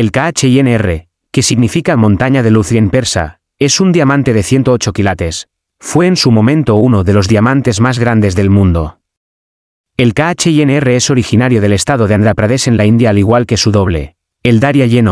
El KHINR, que significa montaña de luz en persa, es un diamante de 108 quilates. Fue en su momento uno de los diamantes más grandes del mundo. El KHINR es originario del estado de Andhra Pradesh en la India al igual que su doble, el Darya Yen